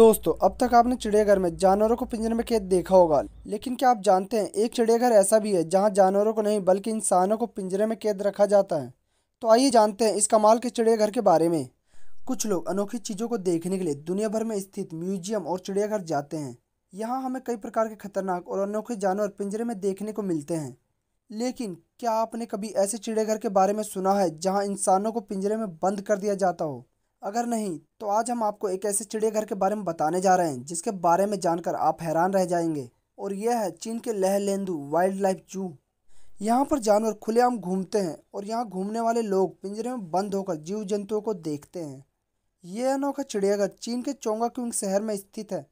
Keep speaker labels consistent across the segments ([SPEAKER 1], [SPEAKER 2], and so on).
[SPEAKER 1] दोस्तों अब तक आपने चिड़ियाघर में जानवरों को पिंजरे में कैद देखा होगा लेकिन क्या आप जानते हैं एक चिड़ियाघर ऐसा भी है जहां जानवरों को नहीं बल्कि इंसानों को पिंजरे में कैद रखा जाता है तो आइए जानते हैं इस कमाल के चिड़ियाघर के बारे में कुछ लोग अनोखी चीज़ों को देखने के लिए दुनिया भर में स्थित म्यूजियम और चिड़ियाघर जाते हैं यहाँ हमें कई प्रकार के खतरनाक और अनोखे जानवर पिंजरे में देखने को मिलते हैं लेकिन क्या आपने कभी ऐसे चिड़ियाघर के बारे में सुना है जहाँ इंसानों को पिंजरे में बंद कर दिया जाता हो अगर नहीं तो आज हम आपको एक ऐसे चिड़ियाघर के बारे में बताने जा रहे हैं जिसके बारे में जानकर आप हैरान रह जाएंगे और यह है चीन के लह लेंदू वाइल्ड लाइफ जू यहाँ पर जानवर खुलेआम घूमते हैं और यहाँ घूमने वाले लोग पिंजरे में बंद होकर जीव जंतुओं को देखते हैं यह अनोखा चिड़ियाघर चीन के चोंगा क्यूंग शहर में स्थित है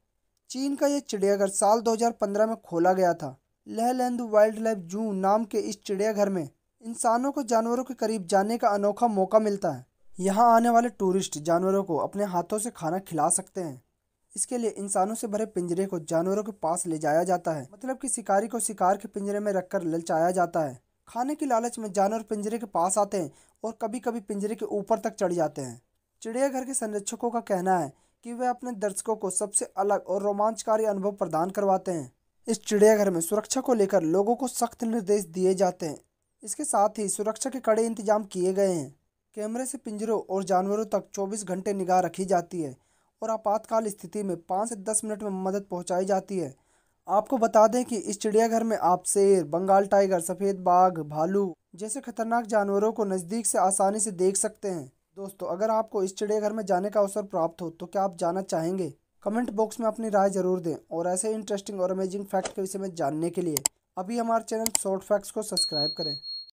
[SPEAKER 1] चीन का यह चिड़ियाघर साल 2015 में खोला गया था लह लेंदू वाइल्ड लाइफ जू नाम के इस चिड़ियाघर में इंसानों को जानवरों के करीब जाने का अनोखा मौका मिलता है यहाँ आने वाले टूरिस्ट जानवरों को अपने हाथों से खाना खिला सकते हैं इसके लिए इंसानों से भरे पिंजरे को जानवरों के पास ले जाया जाता है मतलब कि शिकारी को शिकार के पिंजरे में रखकर ललचाया जाता है खाने की लालच में जानवर पिंजरे के पास आते हैं और कभी कभी पिंजरे के ऊपर तक चढ़ जाते हैं चिड़ियाघर के संरक्षकों का कहना है कि वे अपने दर्शकों को सबसे अलग और रोमांचकारी अनुभव प्रदान करवाते हैं इस चिड़ियाघर में सुरक्षा को लेकर लोगों को सख्त निर्देश दिए जाते हैं इसके साथ ही सुरक्षा के कड़े इंतजाम किए गए हैं कैमरे से पिंजरों और जानवरों तक 24 घंटे निगाह रखी जाती है और आपातकाल स्थिति में पाँच से दस मिनट में मदद पहुंचाई जाती है आपको बता दें कि इस चिड़ियाघर में आप शेर बंगाल टाइगर सफ़ेद बाघ भालू जैसे खतरनाक जानवरों को नज़दीक से आसानी से देख सकते हैं दोस्तों अगर आपको इस चिड़ियाघर में जाने का अवसर प्राप्त हो तो क्या आप जाना चाहेंगे कमेंट बॉक्स में अपनी राय जरूर दें और ऐसे इंटरेस्टिंग और अमेजिंग फैक्ट के विषय में जानने के लिए अभी हमारे चैनल शॉर्ट फैक्ट्स को सब्सक्राइब करें